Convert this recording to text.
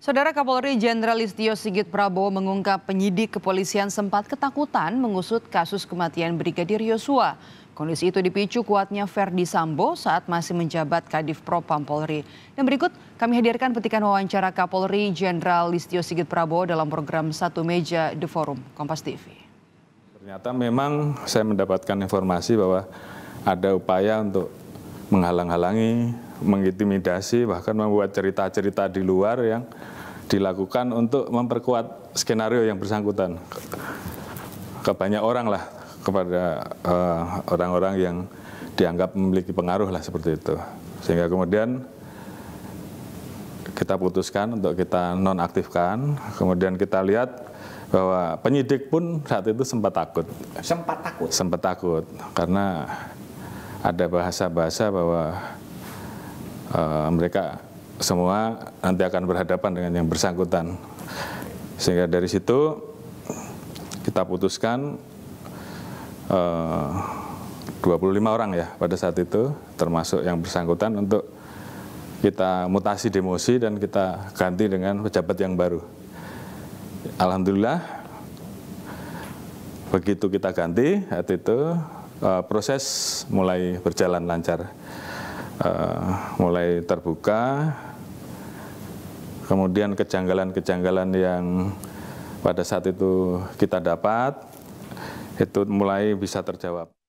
Saudara Kapolri Jenderal Listio Sigit Prabowo mengungkap penyidik kepolisian sempat ketakutan mengusut kasus kematian Brigadir Yosua. Kondisi itu dipicu kuatnya Ferdi Sambo saat masih menjabat Kadif Propam Polri. Dan berikut kami hadirkan petikan wawancara Kapolri Jenderal Listio Sigit Prabowo dalam program Satu Meja The Forum Kompas TV. Ternyata memang saya mendapatkan informasi bahwa ada upaya untuk menghalang-halangi, mengintimidasi, bahkan membuat cerita-cerita di luar yang dilakukan untuk memperkuat skenario yang bersangkutan ke banyak orang lah kepada eh, orang-orang uh, yang dianggap memiliki pengaruh lah seperti itu sehingga kemudian kita putuskan untuk kita nonaktifkan kemudian kita lihat bahwa penyidik pun saat itu sempat takut sempat takut sempat takut karena ada bahasa-bahasa bahwa uh, mereka semua nanti akan berhadapan dengan yang bersangkutan. Sehingga dari situ kita putuskan eh, uh, 25 orang ya pada saat itu termasuk yang bersangkutan untuk kita mutasi demosi dan kita ganti dengan pejabat yang baru. Alhamdulillah begitu kita ganti saat itu uh, proses mulai berjalan lancar, uh, mulai terbuka, kemudian kejanggalan-kejanggalan yang pada saat itu kita dapat itu mulai bisa terjawab.